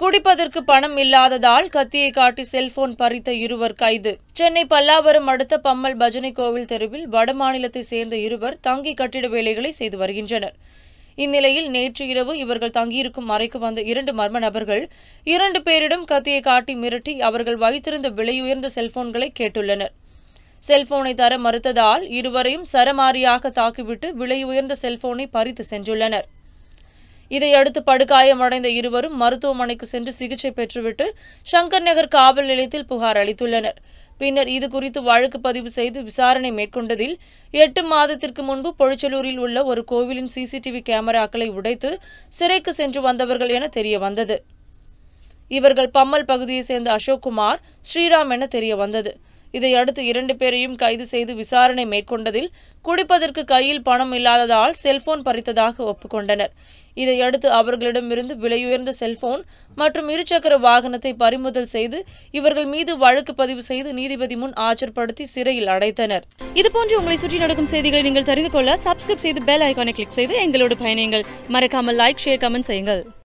குடிப்பதற்கு பணம் இல்லாததால் கத்தியை காட்டி செல்போன் பறித்த இருவர் கைது சென்னை பல்லாவரம் அடுத்த பம்மல் பஜனை கோவில் தெருவில் வடமாநிலத்தை சேர்ந்த இருவர் தங்கி கட்டிட வேலைகளை செய்து வருகின்றனர் இந்நிலையில் நேற்று இரவு இவர்கள் தங்கியிருக்கும் மறைக்கு வந்த இரண்டு மர்ம நபர்கள் இரண்டு பேரிடம் கத்தியை காட்டி மிரட்டி அவர்கள் வைத்திருந்த விலையுயர்ந்த செல்போன்களை கேட்டுள்ளனர் செல்போனை தர மறுத்ததால் இருவரையும் சரமாரியாக தாக்கிவிட்டு விலையுயர்ந்த செல்போனை பறித்து சென்றுள்ளனர் இதையடுத்து படுகாயமடைந்த இருவரும் மருத்துவமனைக்கு சென்று சிகிச்சை பெற்றுவிட்டு சங்கர் நகர் காவல் நிலையத்தில் புகார் அளித்துள்ளனர் பின்னர் இது குறித்து வழக்கு பதிவு செய்து விசாரணை மேற்கொண்டதில் எட்டு மாதத்திற்கு முன்பு பொழிச்சலூரில் உள்ள ஒரு கோவிலின் சிசிடிவி கேமராக்களை உடைத்து சிறைக்கு சென்று வந்தவர்கள் என தெரிய வந்தது இவர்கள் பம்மல் பகுதியைச் சேர்ந்த அசோக்குமார் ஸ்ரீராம் என தெரிய வந்தது இதையடுத்து இரண்டு பேரையும் கைது செய்து விசாரணை மேற்கொண்டதில் குடிப்பதற்கு கையில் பணம் இல்லாததால் செல்போன் பறித்ததாக ஒப்புக்கொண்டனர் இதையடுத்து அவர்களிடமிருந்து விலையுயர்ந்த செல்போன் மற்றும் இருசக்கர வாகனத்தை பறிமுதல் செய்து இவர்கள் மீது வழக்கு பதிவு செய்து நீதிபதி முன் ஆஜர்படுத்தி சிறையில் அடைத்தனர் இதுபோன்று உங்களை சுற்றி நடக்கும் செய்திகளை நீங்கள் தெரிந்து கொள்ள சப்ஸ்கிரைப் செய்து பெல் ஐக்கானை கிளிக் செய்து எங்களோடு பயணியுங்கள் மறக்காமல் லைக் ஷேர் கமெண்ட் செய்யுங்கள்